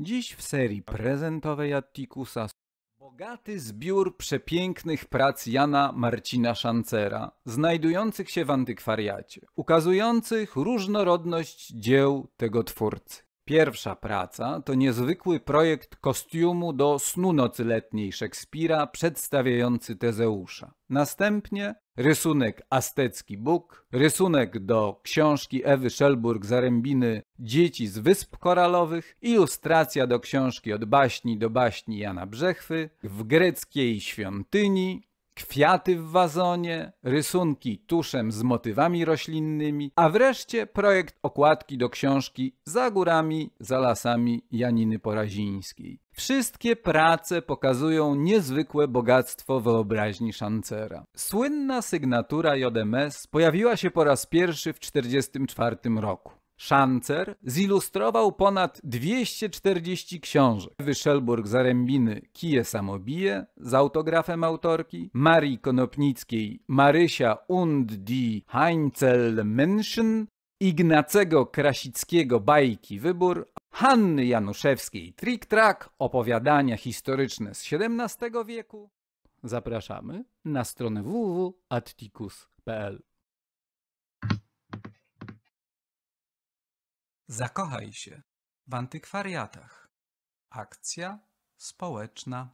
Dziś w serii tak. prezentowej Attikusa bogaty zbiór przepięknych prac Jana Marcina Szancera, znajdujących się w antykwariacie, ukazujących różnorodność dzieł tego twórcy. Pierwsza praca to niezwykły projekt kostiumu do snu nocy letniej Szekspira przedstawiający Tezeusza. Następnie rysunek Aztecki Bóg, rysunek do książki Ewy Szelburg Zarębiny Dzieci z Wysp Koralowych, ilustracja do książki Od baśni do baśni Jana Brzechwy, w greckiej świątyni, kwiaty w wazonie, rysunki tuszem z motywami roślinnymi, a wreszcie projekt okładki do książki Za górami, za lasami Janiny Porazińskiej. Wszystkie prace pokazują niezwykłe bogactwo wyobraźni Szancera. Słynna sygnatura JMS pojawiła się po raz pierwszy w 1944 roku. Szancer zilustrował ponad 240 książek. Wyszelburg Zarembiny, Kije Samobije z autografem autorki, Marii Konopnickiej Marysia und die Heinzelmenschen, Ignacego Krasickiego Bajki Wybór, Hanny Januszewskiej Trick Track, opowiadania historyczne z XVII wieku. Zapraszamy na stronę www.atticus.pl Zakochaj się w antykwariatach. Akcja społeczna.